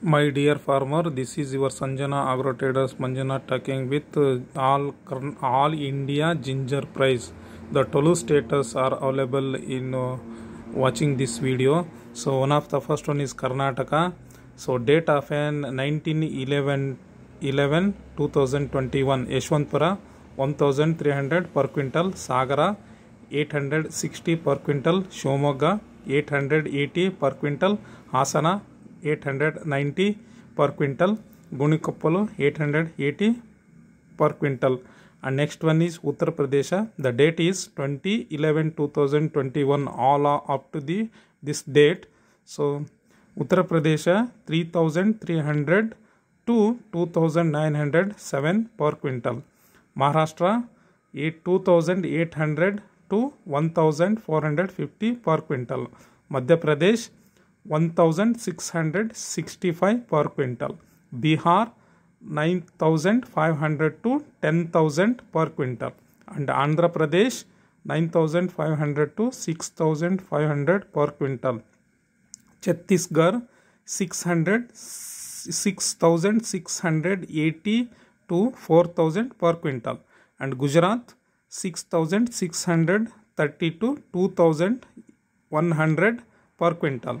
My dear farmer, this is your Sanjana Agro Traders Manjana talking with all all India ginger price. The Tolu status are available in uh, watching this video. So one of the first one is Karnataka. So date of an 1911 11 2021 Yeshwantpura 1300 per quintal Sagara 860 per quintal Shomoga 880 per quintal Asana eight hundred ninety per quintal గుణికొప్పలో eight hundred eighty per quintal and next one is Uttar Pradesh the date is 20 11 2021 all up to the this date so Uttar Pradesh 3300 to 2907 per quintal Maharashtra 8, 2800 to 1450 per quintal Madhya Pradesh 1665 per quintal. Bihar 9500 to 10000 per quintal and Andhra Pradesh 9500 to 6500 per quintal. Chhattisgarh 600 6680 to 4000 per quintal and Gujarat 6630 to 2100 per quintal.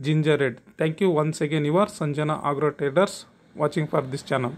Ginger Red. Thank you once again, are Sanjana Agro Traders watching for this channel.